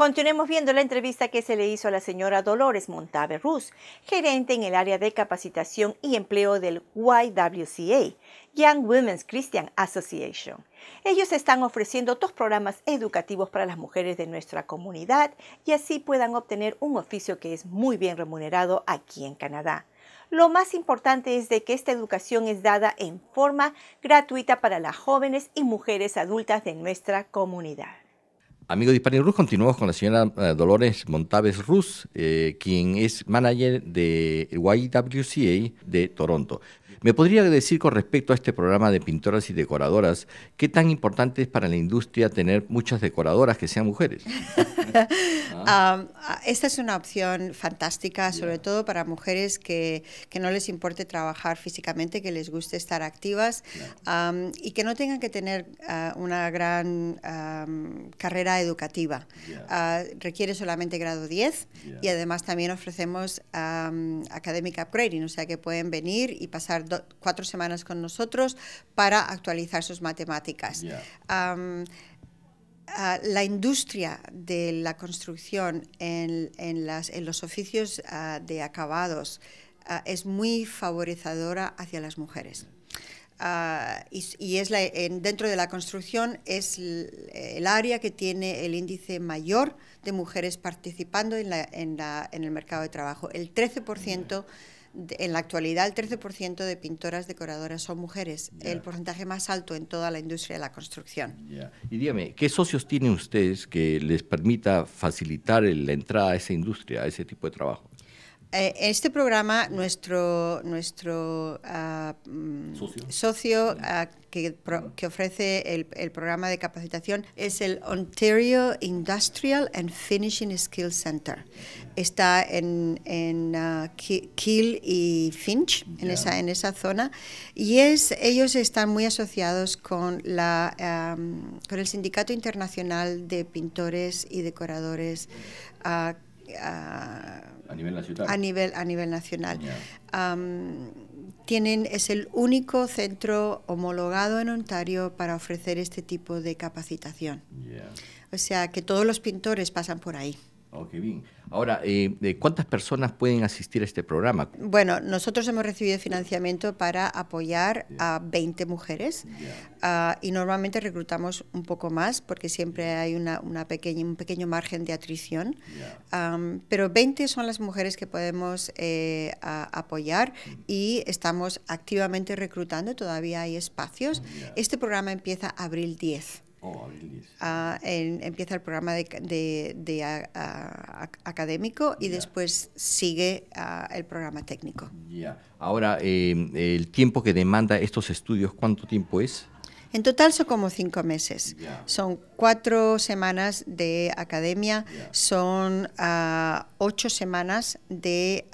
Continuemos viendo la entrevista que se le hizo a la señora Dolores Montave Ruz, gerente en el área de capacitación y empleo del YWCA, Young Women's Christian Association. Ellos están ofreciendo dos programas educativos para las mujeres de nuestra comunidad y así puedan obtener un oficio que es muy bien remunerado aquí en Canadá. Lo más importante es de que esta educación es dada en forma gratuita para las jóvenes y mujeres adultas de nuestra comunidad. Amigo de Hispanic continuamos con la señora eh, Dolores Montávez Rus, eh, quien es manager de YWCA de Toronto. ¿Me podría decir con respecto a este programa de pintoras y decoradoras, qué tan importante es para la industria tener muchas decoradoras que sean mujeres? Ah. Um, esta es una opción fantástica, sobre todo para mujeres que, no les importe trabajar físicamente, que les guste estar activas um, y que no tengan que tener ah, una gran um, carrera educativa. Ah, requiere solamente grado 10 y además también ofrecemos Academic Upgrading, o sea que pueden venir y pasar cuatro semanas con nosotros para actualizar sus matemáticas. Ah, la industria de la construcción en, los oficios ah, de acabados es muy favorecedora hacia las mujeres. Ah, y, es la, dentro de la construcción es el, área que tiene el índice mayor de mujeres participando en, en, el mercado de trabajo. El 13%, en la actualidad, el 13% de pintoras decoradoras son mujeres, el porcentaje más alto en toda la industria de la construcción. Y dígame, ¿qué socios tienen ustedes que les permita facilitar la entrada a esa industria, a ese tipo de trabajo? en eh, este programa, nuestro, nuestro ah, mm, socio, ah, que, ofrece el, programa de capacitación es el Ontario Industrial and Finishing Skills Center. Está en, en ah, y Finch, en, esa, en esa zona, y es, ellos están muy asociados con, la, con el Sindicato Internacional de Pintores y Decoradores. A nivel nacional. A nivel, nacional. tienen, es el único centro homologado en Ontario para ofrecer este tipo de capacitación. O sea que todos los pintores pasan por ahí. Ok, bien. Ahora, eh, eh, ¿cuántas personas pueden asistir a este programa? Bueno, nosotros hemos recibido financiamiento para apoyar a 20 mujeres ah, y normalmente reclutamos un poco más porque siempre hay una, pequeña, un pequeño margen de atrición. pero 20 son las mujeres que podemos eh, apoyar y estamos activamente reclutando, todavía hay espacios. Este programa empieza abril 10. Ah, empieza el programa de, académico y después sigue el programa técnico. Ahora, eh, el tiempo que demanda estos estudios, ¿cuánto tiempo es? En total son como cinco meses. Son cuatro semanas de academia, son ah, ocho semanas de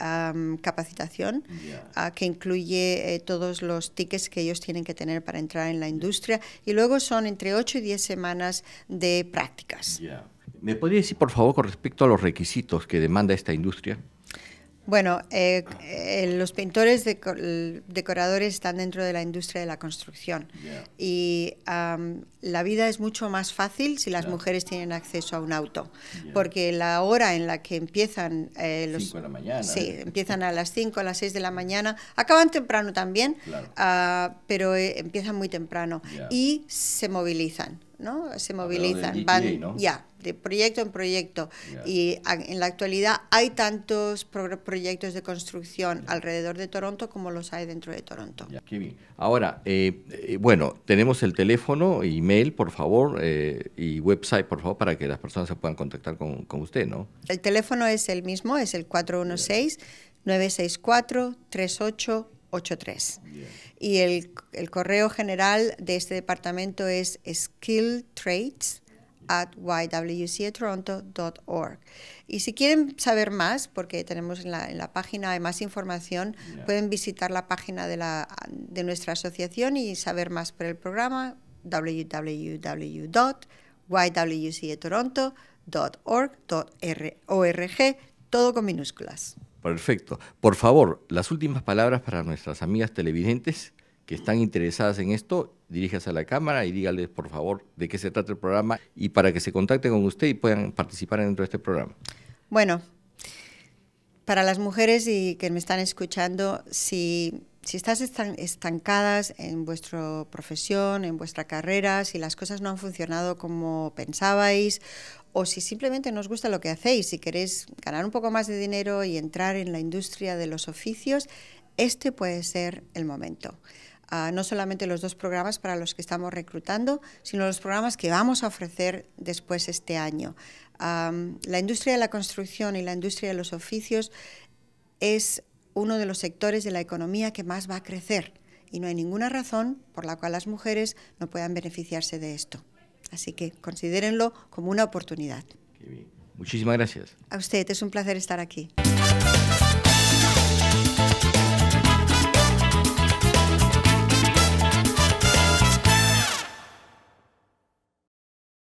capacitación ah, que incluye eh, todos los tickets que ellos tienen que tener para entrar en la industria y luego son entre ocho y diez semanas de prácticas. ¿Me podría decir, por favor, con respecto a los requisitos que demanda esta industria? Bueno, eh, eh, los pintores decoradores están dentro de la industria de la construcción y la vida es mucho más fácil si las mujeres tienen acceso a un auto, porque la hora en la que empiezan eh, los cinco de la mañana, sí, empiezan a las 5, a las 6 de la mañana, acaban temprano también, ah, pero empiezan muy temprano y se movilizan. Se movilizan, van ya, de proyecto en proyecto. Y en la actualidad hay tantos proyectos de construcción alrededor de Toronto como los hay dentro de Toronto. Ahora, eh, eh, bueno, tenemos el teléfono, email, por favor, eh, y website, por favor, para que las personas se puedan contactar con, usted, ¿no? El teléfono es el mismo, es el 416. 964 38 y el, correo general de este departamento es skilltraits at ywcatoronto.org. Y si quieren saber más, porque tenemos en la, página más información, pueden visitar la página de, nuestra asociación y saber más por el programa www.ywcatoronto.org.org, todo con minúsculas. Perfecto. Por favor, las últimas palabras para nuestras amigas televidentes que están interesadas en esto, diríjase a la cámara y dígales, por favor, de qué se trata el programa y para que se contacten con usted y puedan participar dentro de este programa. Bueno, para las mujeres y que me están escuchando, si si estás estancadas en vuestra profesión, en vuestra carrera, si las cosas no han funcionado como pensabais o si simplemente no os gusta lo que hacéis, si queréis ganar un poco más de dinero y entrar en la industria de los oficios, este puede ser el momento. Ah, no solamente los dos programas para los que estamos reclutando, sino los programas que vamos a ofrecer después este año. la industria de la construcción y la industria de los oficios es uno de los sectores de la economía que más va a crecer y no hay ninguna razón por la cual las mujeres no puedan beneficiarse de esto. Así que considérenlo como una oportunidad. Muchísimas gracias. A usted, es un placer estar aquí.